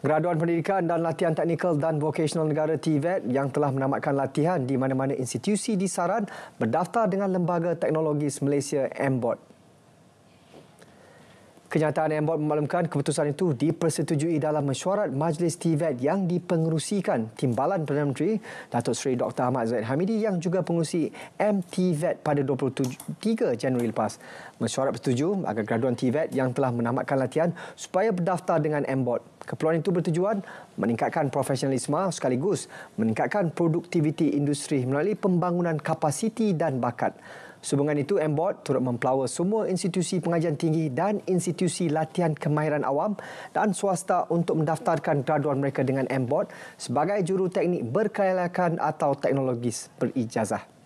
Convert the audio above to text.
Graduan Pendidikan dan Latihan Teknikal dan Vokasional Negara TVET e yang telah menamatkan latihan di mana-mana institusi disaran berdaftar dengan Lembaga Teknologis Malaysia MBOT. Kenyataan Embot memaklumkan keputusan itu dipersetujui dalam mesyuarat Majlis TVET yang dipengerusikan Timbalan Perdana Menteri Datuk Seri Dr. Ahmad Zahid Hamidi yang juga pengerusi MTVET pada 23 Januari lepas. Mesyuarat bersetuju agar graduan TVET yang telah menamatkan latihan supaya berdaftar dengan Embot. Keperluan itu bertujuan meningkatkan profesionalisme sekaligus meningkatkan produktiviti industri melalui pembangunan kapasiti dan bakat. Sehubungan itu, m turut mempelawa semua institusi pengajian tinggi dan institusi latihan kemahiran awam dan swasta untuk mendaftarkan graduan mereka dengan m sebagai juru teknik berkelayakan atau teknologis berijazah.